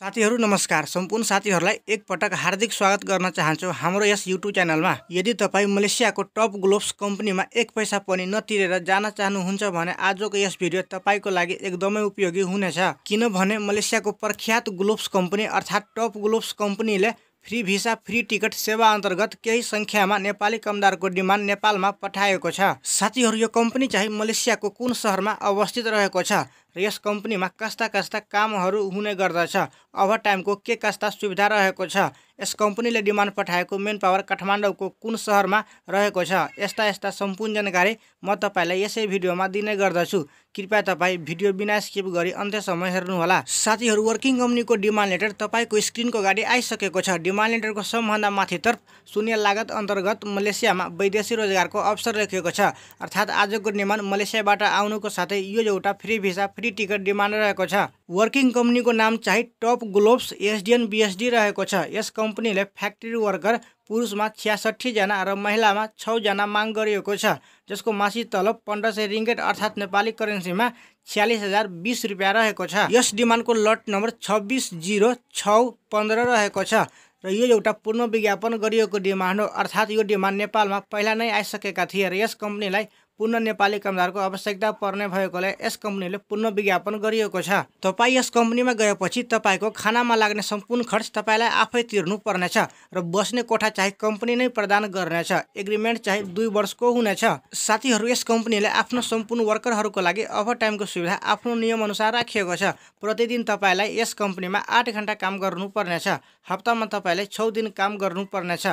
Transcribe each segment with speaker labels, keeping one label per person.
Speaker 1: साथीहरू नमस्कार सम्पूर्ण साथीहरूलाई एकपटक हार्दिक स्वागत गर्न चाहन्छु हाम्रो यस युट्युब च्यानलमा यदि तपाईँ मलेसियाको टप ग्लोब्स कम्पनीमा एक पैसा पनि नतिरेर जान चाहनुहुन्छ भने आजको यस भिडियो तपाईँको लागि एकदमै उपयोगी हुनेछ किनभने मलेसियाको प्रख्यात ग्लोब्स कम्पनी अर्थात् टप ग्लोब्स कम्पनीले फ्री भिसा फ्री टिकट सेवा अन्तर्गत केही सङ्ख्यामा नेपाली कमदारको डिमान्ड नेपालमा पठाएको छ साथीहरू यो कम्पनी चाहिँ मलेसियाको कुन सहरमा अवस्थित रहेको छ र यस कम्पनीमा कस्ता कस्ता कामहरू हुने गर्दछ ओभर टाइमको के कस्ता सुविधा रहेको छ यस कम्पनीले डिमान्ड पठाएको मेन पावर काठमाडौँको कुन सहरमा रहेको छ यस्ता यस्ता सम्पूर्ण जानकारी म तपाईँलाई यसै भिडियोमा दिने गर्दछु कृपया तपाईँ भिडियो बिना स्किप गरी अन्त्यसम्म हेर्नुहोला साथीहरू वर्किङ कम्पनीको डिमान्ड लेटर तपाईँको स्क्रिनको अगाडि आइसकेको छ डिमान्ड लेटरको सबभन्दा माथितर्फ शून्य लागत अन्तर्गत मलेसियामा वैदेशी रोजगारको अवसर लेखिएको छ अर्थात् आजको डिमान्ड मलेसियाबाट आउनुको साथै यो एउटा फ्री भिसा प्रति टिकट डिमान्ड रहेको छ वर्किङ कम्पनीको नाम चाहिँ टप ग्लोब्स एसडिएन बिएसडी रहेको छ यस कम्पनीले फ्याक्ट्री वर्कर पुरुषमा छ्यासठीजना र महिलामा छजना माग गरिएको छ जसको मासिक तलब पन्ध्र सय रिङ्गेट अर्थात् नेपाली करेन्सीमा छ्यालिस हजार बिस रुपियाँ रहेको छ यस डिमान्डको लट नम्बर छब्बिस जिरो छ पन्ध्र रहेको छ र यो एउटा पूर्ण विज्ञापन गरिएको डिमान्ड हो अर्थात् यो डिमान्ड नेपालमा पहिला नै आइसकेका थिए र यस कम्पनीलाई पुनः नेपाली कामदारको आवश्यकता पर्ने भएकोले यस कम्पनीले पुनः विज्ञापन गरिएको छ तपाईँ यस कम्पनीमा गएपछि तपाईँको खानामा लाग्ने सम्पूर्ण खर्च तपाईँलाई आफै तिर्नु पर्नेछ र बस्ने कोठा चाहिँ कम्पनी नै प्रदान गर्नेछ एग्रिमेन्ट चाहिँ दुई वर्षको हुनेछ साथीहरू यस कम्पनीले आफ्नो सम्पूर्ण वर्करहरूको लागि ओभर टाइमको सुविधा आफ्नो नियम अनुसार राखिएको छ प्रतिदिन तपाईँलाई यस कम्पनीमा आठ घन्टा काम गर्नुपर्नेछ हप्तामा तपाईँले छ दिन काम गर्नुपर्नेछ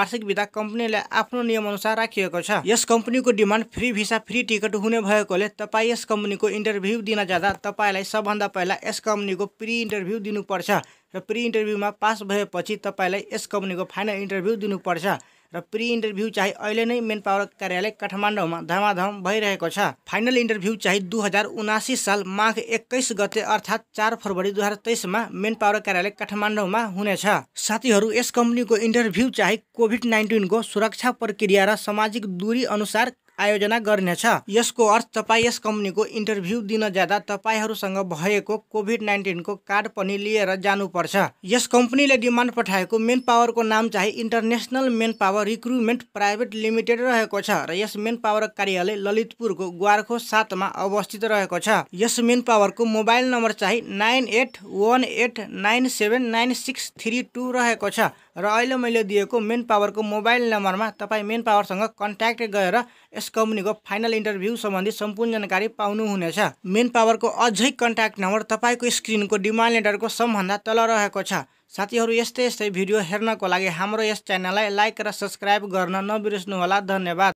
Speaker 1: वार्षिक विधा कम्पनीले आफ्नो नियम अनुसार राखिएको छ यस कम्पनीको demand free free visa free ticket हुने भएकोले तपाईँ यस कम्पनीको इन्टरभ्यू दिन जाँदा तपाईँलाई सबभन्दा पहिला यस कम्पनीको प्री इन्टरभ्यू दिनुपर्छ र प्रि इन्टरभ्यूमा पास भएपछि तपाईँलाई यस कम्पनीको फाइनल इन्टरभ्यू दिनुपर्छ र प्रि इन्टरभ्यू चाहिँ अहिले नै मेन पावर कार्यालय काठमाडौँमा धमाधम भइरहेको छ फाइनल इन्टरभ्यू चाहिँ दुई हजार उनासी साल माघ एक्काइस गते अर्थात् चार फरवरी दुई हजार तेइसमा मेन पावर कार्यालय काठमाडौँमा हुनेछ साथीहरू यस कम्पनीको इन्टरभ्यू चाहिँ कोभिड नाइन्टिनको सुरक्षा प्रक्रिया र सामाजिक दूरी अनुसार आयोजना गर्नेछ यसको अर्थ तपाईँ यस कम्पनीको इन्टरभ्यू दिन जाँदा तपाईँहरूसँग भएको कोभिड नाइन्टिनको कार्ड पनि लिएर जानुपर्छ यस कम्पनीले डिमान्ड पठाएको मेन पावरको नाम चाहिँ international manpower recruitment private limited रहेको छ र यस मेन पावर कार्यालय ललितपुरको ग्वारखो सातमा अवस्थित रहेको छ यस मेन पावरको मोबाइल नम्बर चाहिँ nine eight one eight nine seven nine six three two रहेको छ र अहिले मैले दिएको मेन पावरको मोबाइल नम्बरमा तपाईँ मेन पावरसँग कन्ट्याक्ट गरेर यस कम्पनीको फाइनल इन्टरभ्यू सम्बन्धी सम्पूर्ण जानकारी पाउनुहुनेछ मेन पावरको अझै कन्ट्याक्ट नम्बर तपाईँको स्क्रिनको डिमान्ड लेटरको सबभन्दा तल रहेको छ साथीहरू यस्तै यस्तै भिडियो हेर्नको लागि हाम्रो यस च्यानललाई लाइक र सब्सक्राइब गर्न नबिर्सनुहोला धन्यवाद